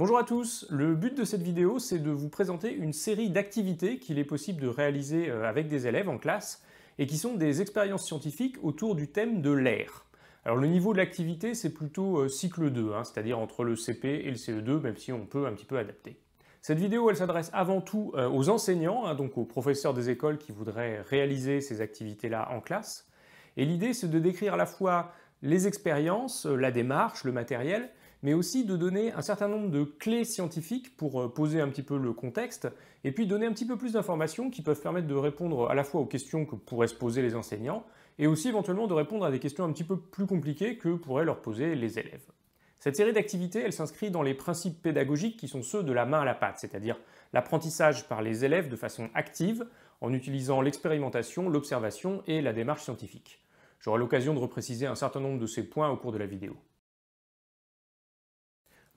Bonjour à tous, le but de cette vidéo c'est de vous présenter une série d'activités qu'il est possible de réaliser euh, avec des élèves en classe et qui sont des expériences scientifiques autour du thème de l'air. Alors le niveau de l'activité c'est plutôt euh, cycle 2, hein, c'est-à-dire entre le CP et le CE2 même si on peut un petit peu adapter. Cette vidéo elle s'adresse avant tout euh, aux enseignants, hein, donc aux professeurs des écoles qui voudraient réaliser ces activités-là en classe. Et l'idée c'est de décrire à la fois les expériences, la démarche, le matériel, mais aussi de donner un certain nombre de clés scientifiques pour euh, poser un petit peu le contexte, et puis donner un petit peu plus d'informations qui peuvent permettre de répondre à la fois aux questions que pourraient se poser les enseignants, et aussi éventuellement de répondre à des questions un petit peu plus compliquées que pourraient leur poser les élèves. Cette série d'activités, elle s'inscrit dans les principes pédagogiques qui sont ceux de la main à la patte, c'est-à-dire l'apprentissage par les élèves de façon active, en utilisant l'expérimentation, l'observation et la démarche scientifique. J'aurai l'occasion de repréciser un certain nombre de ces points au cours de la vidéo.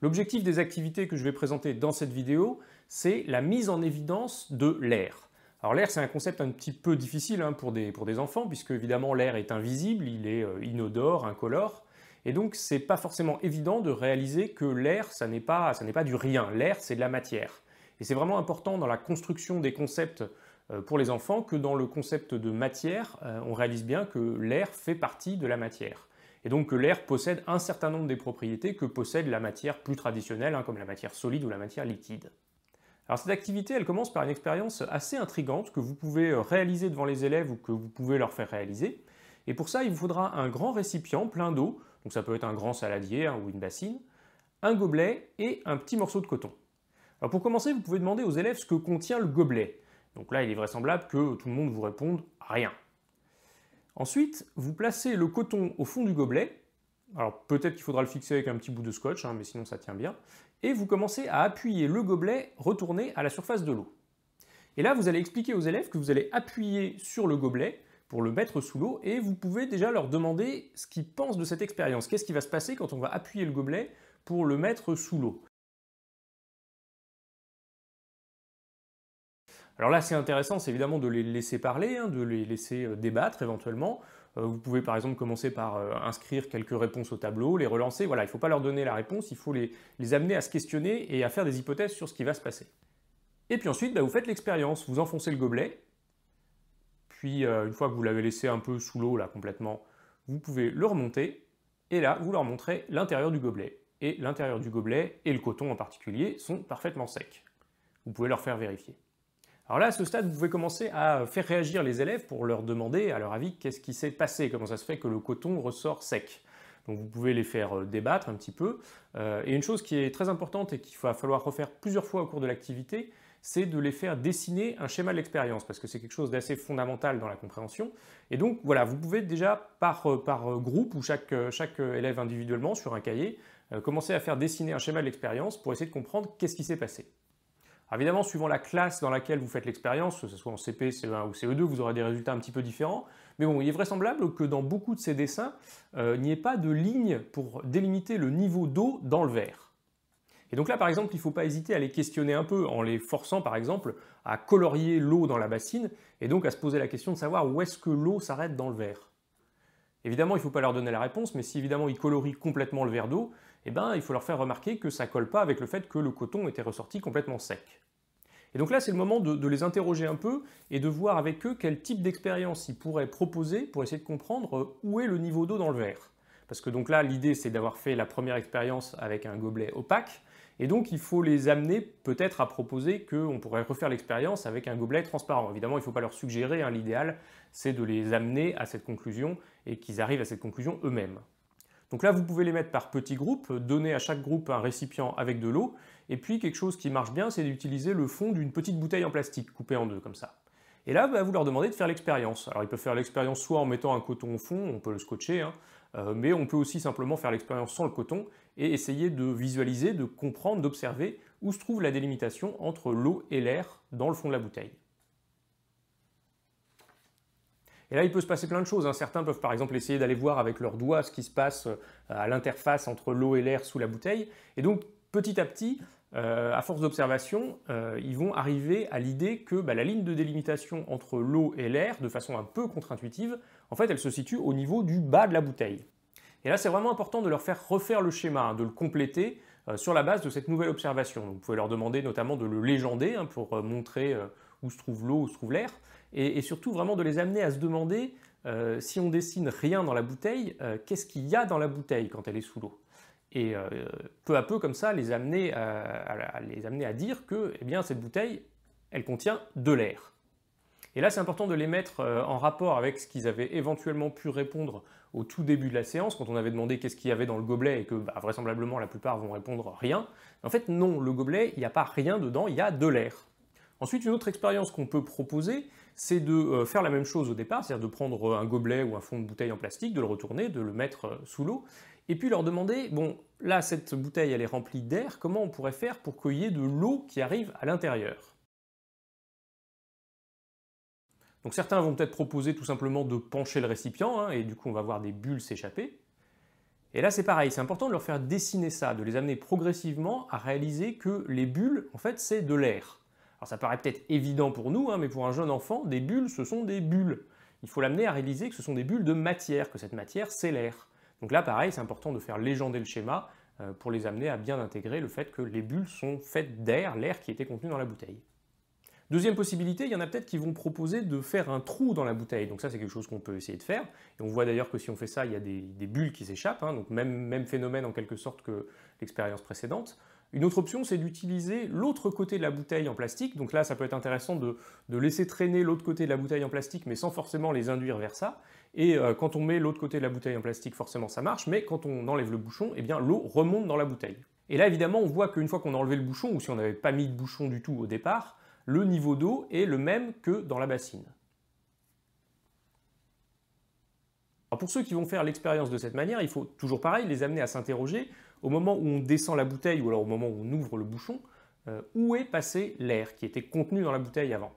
L'objectif des activités que je vais présenter dans cette vidéo, c'est la mise en évidence de l'air. Alors l'air, c'est un concept un petit peu difficile hein, pour, des, enfants, puisque évidemment l'air est invisible, il est euh, inodore, incolore, et donc c'est pas forcément évident de réaliser que l'air, ça n'est pas du rien, l'air, c'est de la matière. Et c'est vraiment important dans la construction des concepts euh, pour les enfants que dans le concept de matière, euh, on réalise bien que l'air fait partie de la matière et donc que l'air possède un certain nombre des propriétés que possède la matière plus traditionnelle, hein, comme la matière solide ou la matière liquide. Alors cette activité, elle commence par une expérience assez intrigante que vous pouvez euh, réaliser devant les élèves ou que vous pouvez leur faire réaliser. Et pour ça, il vous faudra un grand récipient plein d'eau, donc ça peut être un grand saladier hein, ou une bassine, un gobelet et un petit morceau de coton. Alors pour commencer, vous pouvez demander aux élèves ce que contient le gobelet. Donc là, il est vraisemblable que tout le monde vous réponde rien. Ensuite, vous placez le coton au fond du gobelet. Alors peut-être qu'il faudra le fixer avec un petit bout de scotch, hein, mais sinon ça tient bien. Et vous commencez à appuyer le gobelet retourné à la surface de l'eau. Et là, vous allez expliquer aux élèves que vous allez appuyer sur le gobelet pour le mettre sous l'eau et vous pouvez déjà leur demander ce qu'ils pensent de cette expérience. Qu'est-ce qui va se passer quand on va appuyer le gobelet pour le mettre sous l'eau Alors là, c'est intéressant, c'est évidemment de les laisser parler, hein, de les laisser euh, débattre éventuellement. Euh, vous pouvez par exemple commencer par euh, inscrire quelques réponses au tableau, les relancer. Voilà, il ne faut pas leur donner la réponse, il faut les, amener à se questionner et à faire des hypothèses sur ce qui va se passer. Et puis ensuite, bah, vous faites l'expérience, vous enfoncez le gobelet, puis une fois que vous l'avez laissé un peu sous l'eau là complètement, vous pouvez le remonter, et là, vous leur montrez l'intérieur du gobelet. Et l'intérieur du gobelet, et le coton en particulier, sont parfaitement secs. Vous pouvez leur faire vérifier. Alors là, à ce stade, vous pouvez commencer à faire réagir les élèves pour leur demander, à leur avis, qu'est-ce qui s'est passé, comment ça se fait que le coton ressort sec. Donc vous pouvez les faire euh, débattre un petit peu. Euh, et une chose qui est très importante et qu'il va falloir refaire plusieurs fois au cours de l'activité, c'est de les faire dessiner un schéma de l'expérience, parce que c'est quelque chose d'assez fondamental dans la compréhension. Et donc voilà, vous pouvez déjà par, euh, par groupe ou chaque, élève individuellement sur un cahier, commencer à faire dessiner un schéma de l'expérience pour essayer de comprendre qu'est-ce qui s'est passé évidemment, suivant la classe dans laquelle vous faites l'expérience, que ce soit en CP, CE1 ou CE2, vous aurez des résultats un petit peu différents. Mais bon, il est vraisemblable que dans beaucoup de ces dessins, euh, il n'y ait pas de ligne pour délimiter le niveau d'eau dans le verre. Et donc là, par exemple, il ne faut pas hésiter à les questionner un peu, en les forçant, par exemple, à colorier l'eau dans la bassine, et donc à se poser la question de savoir où est-ce que l'eau s'arrête dans le verre. Évidemment, il ne faut pas leur donner la réponse, mais si évidemment ils colorient complètement le verre d'eau, eh ben, il faut leur faire remarquer que ça ne colle pas avec le fait que le coton était ressorti complètement sec. Et donc là, c'est le moment de, les interroger un peu et de voir avec eux quel type d'expérience ils pourraient proposer pour essayer de comprendre euh, où est le niveau d'eau dans le verre. Parce que donc là, l'idée, c'est d'avoir fait la première expérience avec un gobelet opaque. Et donc, il faut les amener peut-être à proposer qu'on pourrait refaire l'expérience avec un gobelet transparent. Évidemment, il ne faut pas leur suggérer, hein, l'idéal, c'est de les amener à cette conclusion et qu'ils arrivent à cette conclusion eux-mêmes. Donc là, vous pouvez les mettre par petits groupes, donner à chaque groupe un récipient avec de l'eau, et puis quelque chose qui marche bien, c'est d'utiliser le fond d'une petite bouteille en plastique coupée en deux comme ça. Et là, bah, vous leur demandez de faire l'expérience. Alors ils peuvent faire l'expérience soit en mettant un coton au fond, on peut le scotcher, hein, euh, mais on peut aussi simplement faire l'expérience sans le coton et essayer de visualiser, de comprendre, d'observer où se trouve la délimitation entre l'eau et l'air dans le fond de la bouteille. Et là, il peut se passer plein de choses. Hein. Certains peuvent par exemple essayer d'aller voir avec leurs doigts ce qui se passe euh, à l'interface entre l'eau et l'air sous la bouteille. Et donc, petit à petit, euh, à force d'observation, euh, ils vont arriver à l'idée que bah, la ligne de délimitation entre l'eau et l'air, de façon un peu contre-intuitive, en fait, elle se situe au niveau du bas de la bouteille. Et là, c'est vraiment important de leur faire refaire le schéma, hein, de le compléter euh, sur la base de cette nouvelle observation. vous pouvez leur demander notamment de le légender hein, pour montrer où se trouve l'eau, où se trouve l'air, et, et, surtout vraiment de les amener à se demander si on dessine rien dans la bouteille, qu'est-ce qu'il y a dans la bouteille quand elle est sous l'eau et euh, peu à peu comme ça les amener à, les amener à dire que eh cette bouteille, elle contient de l'air. Et là, c'est important de les mettre euh, en rapport avec ce qu'ils avaient éventuellement pu répondre au tout début de la séance, quand on avait demandé qu'est-ce qu'il y avait dans le gobelet et que bah, vraisemblablement la plupart vont répondre rien. En fait, non, le gobelet, il n'y a pas rien dedans, il y a de l'air. Ensuite, une autre expérience qu'on peut proposer, c'est de euh, faire la même chose au départ, c'est-à-dire de prendre un gobelet ou un fond de bouteille en plastique, de le retourner, de le mettre sous l'eau, et puis leur demander, bon, là, cette bouteille, elle est remplie d'air, comment on pourrait faire pour qu'il y ait de l'eau qui arrive à l'intérieur Donc certains vont peut-être proposer tout simplement de pencher le récipient, hein, et du coup on va voir des bulles s'échapper. Et là c'est pareil, c'est important de leur faire dessiner ça, de les amener progressivement à réaliser que les bulles, en fait, c'est de l'air. Alors ça paraît peut-être évident pour nous, hein, mais pour un jeune enfant, des bulles, ce sont des bulles. Il faut l'amener à réaliser que ce sont des bulles de matière, que cette matière, c'est l'air. Donc là, pareil, c'est important de faire légender le schéma euh, pour les amener à bien intégrer le fait que les bulles sont faites d'air, l'air qui était contenu dans la bouteille. Deuxième possibilité, il y en a peut-être qui vont proposer de faire un trou dans la bouteille. Donc ça, c'est quelque chose qu'on peut essayer de faire. Et on voit d'ailleurs que si on fait ça, il y a des, bulles qui s'échappent. Hein. donc même, même phénomène en quelque sorte que l'expérience précédente. Une autre option, c'est d'utiliser l'autre côté de la bouteille en plastique. Donc là, ça peut être intéressant de laisser traîner l'autre côté de la bouteille en plastique, mais sans forcément les induire vers ça. Et euh, quand on met l'autre côté de la bouteille en plastique, forcément ça marche, mais quand on enlève le bouchon, eh bien l'eau remonte dans la bouteille. Et là évidemment on voit qu'une fois qu'on a enlevé le bouchon, ou si on n'avait pas mis de bouchon du tout au départ, le niveau d'eau est le même que dans la bassine. pour ceux qui vont faire l'expérience de cette manière, il faut toujours pareil les amener à s'interroger au moment où on descend la bouteille ou alors au moment où on ouvre le bouchon, euh, où est passé l'air qui était contenu dans la bouteille avant.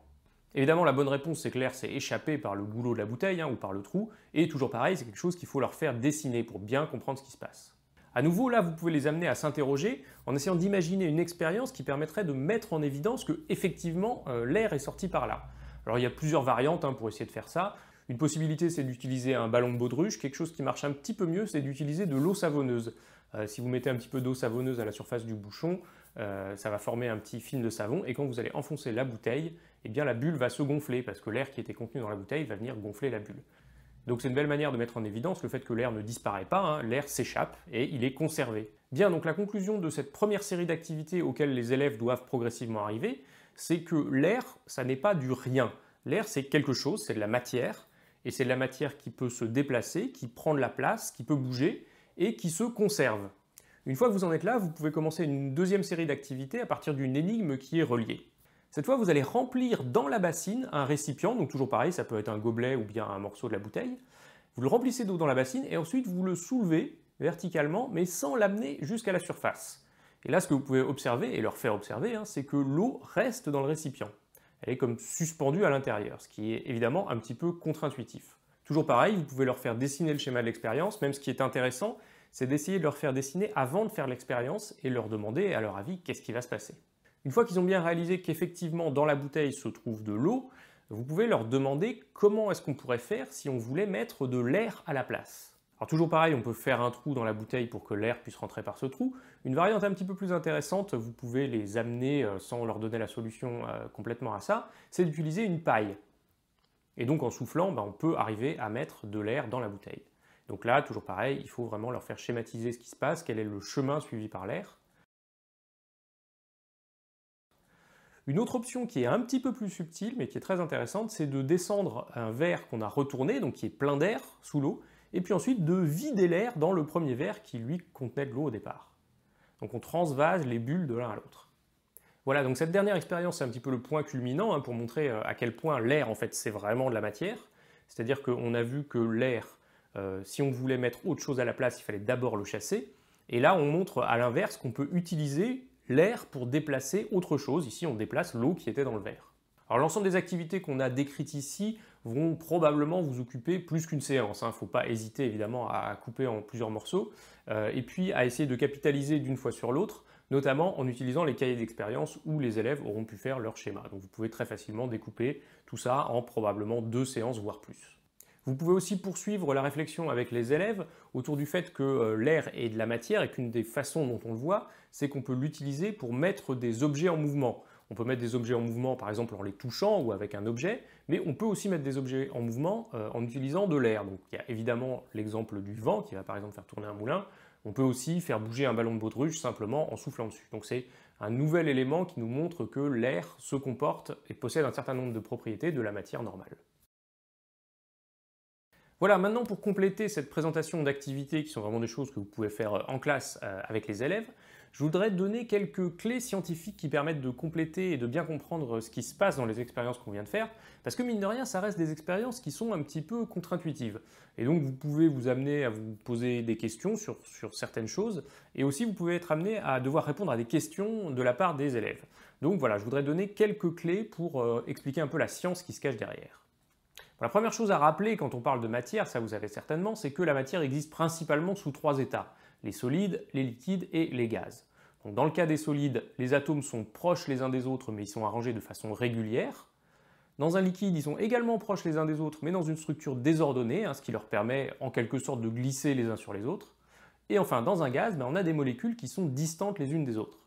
Évidemment, la bonne réponse, c'est l'air c'est échappé par le goulot de la bouteille hein, ou par le trou. Et toujours pareil, c'est quelque chose qu'il faut leur faire dessiner pour bien comprendre ce qui se passe. À nouveau, là, vous pouvez les amener à s'interroger en essayant d'imaginer une expérience qui permettrait de mettre en évidence que, effectivement, euh, l'air est sorti par là. Alors, il y a plusieurs variantes hein, pour essayer de faire ça. Une possibilité, c'est d'utiliser un ballon de baudruche. Quelque chose qui marche un petit peu mieux, c'est d'utiliser de l'eau savonneuse. Euh, si vous mettez un petit peu d'eau savonneuse à la surface du bouchon, euh, ça va former un petit film de savon, et quand vous allez enfoncer la bouteille, eh bien la bulle va se gonfler, parce que l'air qui était contenu dans la bouteille va venir gonfler la bulle. Donc c'est une belle manière de mettre en évidence le fait que l'air ne disparaît pas, hein. l'air s'échappe et il est conservé. Bien, donc la conclusion de cette première série d'activités auxquelles les élèves doivent progressivement arriver, c'est que l'air, ça n'est pas du rien. L'air, c'est quelque chose, c'est de la matière, et c'est de la matière qui peut se déplacer, qui prend de la place, qui peut bouger, et qui se conserve. Une fois que vous en êtes là, vous pouvez commencer une deuxième série d'activités à partir d'une énigme qui est reliée. Cette fois, vous allez remplir dans la bassine un récipient, donc toujours pareil, ça peut être un gobelet ou bien un morceau de la bouteille. Vous le remplissez d'eau dans la bassine et ensuite vous le soulevez verticalement, mais sans l'amener jusqu'à la surface. Et là, ce que vous pouvez observer, et leur faire observer, hein, c'est que l'eau reste dans le récipient. Elle est comme suspendue à l'intérieur, ce qui est évidemment un petit peu contre-intuitif. Toujours pareil, vous pouvez leur faire dessiner le schéma de l'expérience, même ce qui est intéressant, c'est d'essayer de leur faire dessiner avant de faire l'expérience et leur demander à leur avis qu'est-ce qui va se passer. Une fois qu'ils ont bien réalisé qu'effectivement dans la bouteille se trouve de l'eau, vous pouvez leur demander comment est-ce qu'on pourrait faire si on voulait mettre de l'air à la place. Alors toujours pareil, on peut faire un trou dans la bouteille pour que l'air puisse rentrer par ce trou. Une variante un petit peu plus intéressante, vous pouvez les amener euh, sans leur donner la solution euh, complètement à ça, c'est d'utiliser une paille. Et donc en soufflant, ben, on peut arriver à mettre de l'air dans la bouteille. Donc là, toujours pareil, il faut vraiment leur faire schématiser ce qui se passe, quel est le chemin suivi par l'air. Une autre option qui est un petit peu plus subtile, mais qui est très intéressante, c'est de descendre un verre qu'on a retourné, donc qui est plein d'air sous l'eau, et puis ensuite de vider l'air dans le premier verre qui lui contenait de l'eau au départ. Donc on transvase les bulles de l'un à l'autre. Voilà, donc cette dernière expérience, c'est un petit peu le point culminant hein, pour montrer euh, à quel point l'air, en fait, c'est vraiment de la matière. C'est-à-dire qu'on a vu que l'air euh, si on voulait mettre autre chose à la place, il fallait d'abord le chasser. Et là, on montre à l'inverse qu'on peut utiliser l'air pour déplacer autre chose. Ici, on déplace l'eau qui était dans le verre. Alors l'ensemble des activités qu'on a décrites ici vont probablement vous occuper plus qu'une séance. Il hein. ne faut pas hésiter évidemment à couper en plusieurs morceaux euh, et puis à essayer de capitaliser d'une fois sur l'autre, notamment en utilisant les cahiers d'expérience où les élèves auront pu faire leur schéma. Donc vous pouvez très facilement découper tout ça en probablement deux séances voire plus. Vous pouvez aussi poursuivre la réflexion avec les élèves autour du fait que euh, l'air est de la matière et qu'une des façons dont on le voit, c'est qu'on peut l'utiliser pour mettre des objets en mouvement. On peut mettre des objets en mouvement par exemple en les touchant ou avec un objet, mais on peut aussi mettre des objets en mouvement euh, en utilisant de l'air. Donc il y a évidemment l'exemple du vent qui va par exemple faire tourner un moulin. On peut aussi faire bouger un ballon de baudruche simplement en soufflant dessus. Donc c'est un nouvel élément qui nous montre que l'air se comporte et possède un certain nombre de propriétés de la matière normale. Voilà, maintenant pour compléter cette présentation d'activités qui sont vraiment des choses que vous pouvez faire euh, en classe euh, avec les élèves, je voudrais donner quelques clés scientifiques qui permettent de compléter et de bien comprendre euh, ce qui se passe dans les expériences qu'on vient de faire, parce que mine de rien, ça reste des expériences qui sont un petit peu contre-intuitives. Et donc vous pouvez vous amener à vous poser des questions sur, certaines choses, et aussi vous pouvez être amené à devoir répondre à des questions de la part des élèves. Donc voilà, je voudrais donner quelques clés pour expliquer un peu la science qui se cache derrière. La première chose à rappeler quand on parle de matière, ça vous savez certainement, c'est que la matière existe principalement sous trois états, les solides, les liquides et les gaz. dans le cas des solides, les atomes sont proches les uns des autres mais ils sont arrangés de façon régulière. Dans un liquide, ils sont également proches les uns des autres mais dans une structure désordonnée, hein, ce qui leur permet en quelque sorte de glisser les uns sur les autres. Et enfin, dans un gaz, ben, on a des molécules qui sont distantes les unes des autres.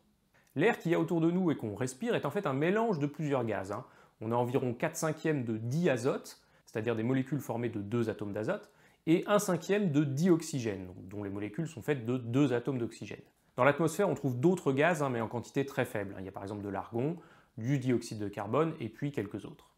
L'air qu'il y a autour de nous et qu'on respire est en fait un mélange de plusieurs gaz. Hein. On a environ 4 cinquièmes de diazote, c'est-à-dire des molécules formées de deux atomes d'azote, et un cinquième de dioxygène, dont les molécules sont faites de deux atomes d'oxygène. Dans l'atmosphère, on trouve d'autres gaz, hein, mais en quantité très faible. Il y a par exemple de l'argon, du dioxyde de carbone, et puis quelques autres.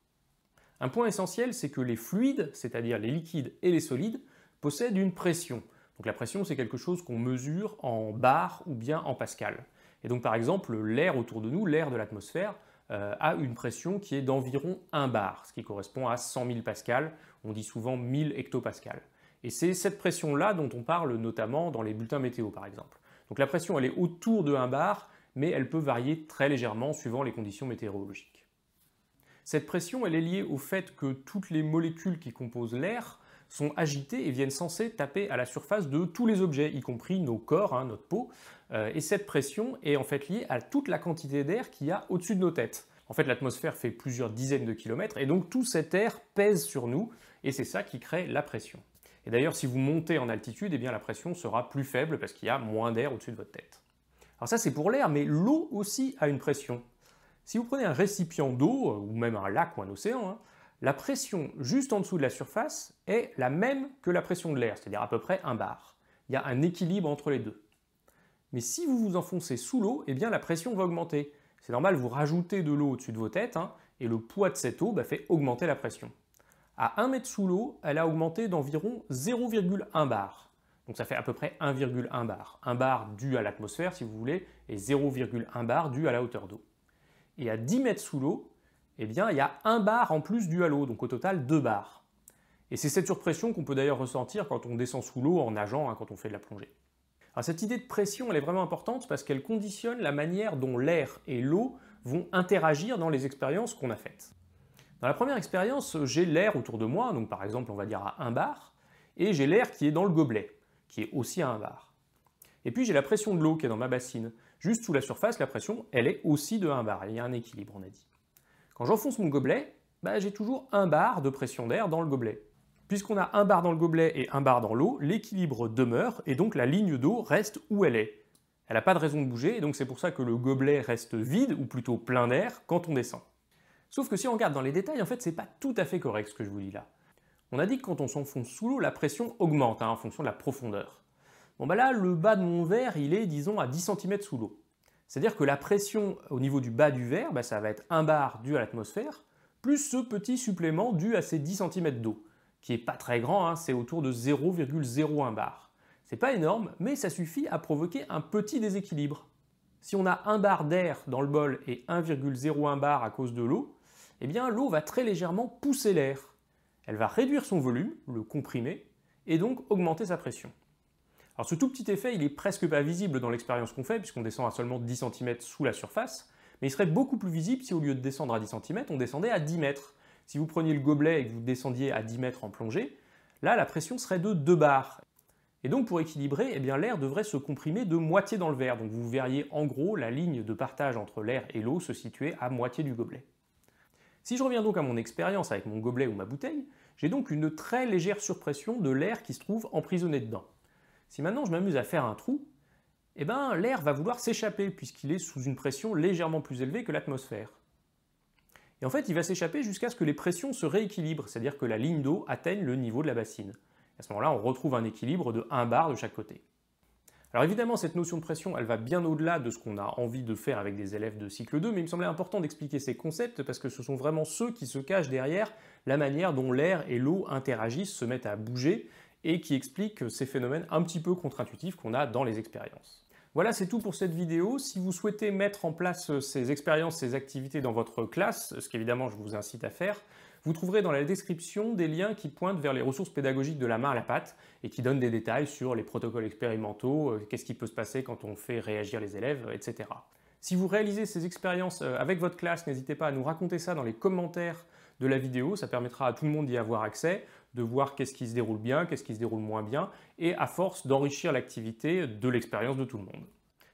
Un point essentiel, c'est que les fluides, c'est-à-dire les liquides et les solides, possèdent une pression. Donc la pression, c'est quelque chose qu'on mesure en bar ou bien en pascal. Et donc par exemple, l'air autour de nous, l'air de l'atmosphère, à euh, une pression qui est d'environ 1 bar, ce qui correspond à 100 000 pascals. On dit souvent 1000 hectopascals. Et c'est cette pression-là dont on parle notamment dans les bulletins météo, par exemple. Donc la pression, elle est autour de 1 bar, mais elle peut varier très légèrement suivant les conditions météorologiques. Cette pression, elle est liée au fait que toutes les molécules qui composent l'air sont agités et viennent censés taper à la surface de tous les objets, y compris nos corps, hein, notre peau. Euh, et cette pression est en fait liée à toute la quantité d'air qu'il y a au-dessus de nos têtes. En fait, l'atmosphère fait plusieurs dizaines de kilomètres et donc tout cet air pèse sur nous et c'est ça qui crée la pression. Et d'ailleurs, si vous montez en altitude, eh bien, la pression sera plus faible parce qu'il y a moins d'air au-dessus de votre tête. Alors ça, c'est pour l'air, mais l'eau aussi a une pression. Si vous prenez un récipient d'eau, euh, ou même un lac ou un océan, hein, la pression juste en dessous de la surface est la même que la pression de l'air, c'est-à-dire à peu près 1 bar. Il y a un équilibre entre les deux. Mais si vous vous enfoncez sous l'eau, eh bien la pression va augmenter. C'est normal, vous rajoutez de l'eau au-dessus de vos têtes, hein, et le poids de cette eau bah, fait augmenter la pression. À 1 mètre sous l'eau, elle a augmenté d'environ 0,1 bar. Donc ça fait à peu près 1,1 bar. 1 bar dû à l'atmosphère, si vous voulez, et 0,1 bar dû à la hauteur d'eau. Et à 10 mètres sous l'eau, eh bien, il y a un bar en plus du halo, donc au total deux bars. Et c'est cette surpression qu'on peut d'ailleurs ressentir quand on descend sous l'eau en nageant, hein, quand on fait de la plongée. cette idée de pression, elle est vraiment importante parce qu'elle conditionne la manière dont l'air et l'eau vont interagir dans les expériences qu'on a faites. Dans la première expérience, j'ai l'air autour de moi, donc par exemple on va dire à un bar, et j'ai l'air qui est dans le gobelet, qui est aussi à un bar. Et puis j'ai la pression de l'eau qui est dans ma bassine. Juste sous la surface, la pression, elle est aussi de un bar. Il y a un équilibre, on a dit. Quand j'enfonce mon gobelet, bah, j'ai toujours un bar de pression d'air dans le gobelet. Puisqu'on a un bar dans le gobelet et un bar dans l'eau, l'équilibre demeure et donc la ligne d'eau reste où elle est. Elle n'a pas de raison de bouger et donc c'est pour ça que le gobelet reste vide ou plutôt plein d'air quand on descend. Sauf que si on regarde dans les détails, en fait, c'est pas tout à fait correct ce que je vous dis là. On a dit que quand on s'enfonce sous l'eau, la pression augmente hein, en fonction de la profondeur. Bon bah là, le bas de mon verre, il est disons à 10 cm sous l'eau. C'est-à-dire que la pression au niveau du bas du verre, bah, ça va être 1 bar dû à l'atmosphère, plus ce petit supplément dû à ces 10 cm d'eau, qui n'est pas très grand, hein, c'est autour de 0,01 bar. C'est pas énorme, mais ça suffit à provoquer un petit déséquilibre. Si on a 1 bar d'air dans le bol et 1,01 bar à cause de l'eau, eh bien l'eau va très légèrement pousser l'air. Elle va réduire son volume, le comprimer, et donc augmenter sa pression. Alors ce tout petit effet, il est presque pas visible dans l'expérience qu'on fait, puisqu'on descend à seulement 10 cm sous la surface, mais il serait beaucoup plus visible si au lieu de descendre à 10 cm, on descendait à 10 mètres. Si vous preniez le gobelet et que vous descendiez à 10 mètres en plongée, là la pression serait de 2 bars. Et donc pour équilibrer, eh l'air devrait se comprimer de moitié dans le verre, donc vous verriez en gros la ligne de partage entre l'air et l'eau se situer à moitié du gobelet. Si je reviens donc à mon expérience avec mon gobelet ou ma bouteille, j'ai donc une très légère surpression de l'air qui se trouve emprisonné dedans. Si maintenant je m'amuse à faire un trou, eh ben, l'air va vouloir s'échapper puisqu'il est sous une pression légèrement plus élevée que l'atmosphère. Et en fait, il va s'échapper jusqu'à ce que les pressions se rééquilibrent, c'est-à-dire que la ligne d'eau atteigne le niveau de la bassine. À ce moment-là, on retrouve un équilibre de 1 bar de chaque côté. Alors évidemment, cette notion de pression, elle va bien au-delà de ce qu'on a envie de faire avec des élèves de cycle 2, mais il me semblait important d'expliquer ces concepts parce que ce sont vraiment ceux qui se cachent derrière la manière dont l'air et l'eau interagissent, se mettent à bouger, et qui explique ces phénomènes un petit peu contre-intuitifs qu'on a dans les expériences. Voilà, c'est tout pour cette vidéo. Si vous souhaitez mettre en place euh, ces expériences, ces activités dans votre classe, ce qu'évidemment je vous incite à faire, vous trouverez dans la description des liens qui pointent vers les ressources pédagogiques de la main à la patte et qui donnent des détails sur les protocoles expérimentaux, euh, qu'est-ce qui peut se passer quand on fait réagir les élèves, etc. Si vous réalisez ces expériences euh, avec votre classe, n'hésitez pas à nous raconter ça dans les commentaires de la vidéo, ça permettra à tout le monde d'y avoir accès de voir qu'est-ce qui se déroule bien, qu'est-ce qui se déroule moins bien, et à force d'enrichir l'activité de l'expérience de tout le monde.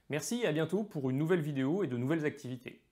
Merci et à bientôt pour une nouvelle vidéo et de nouvelles activités.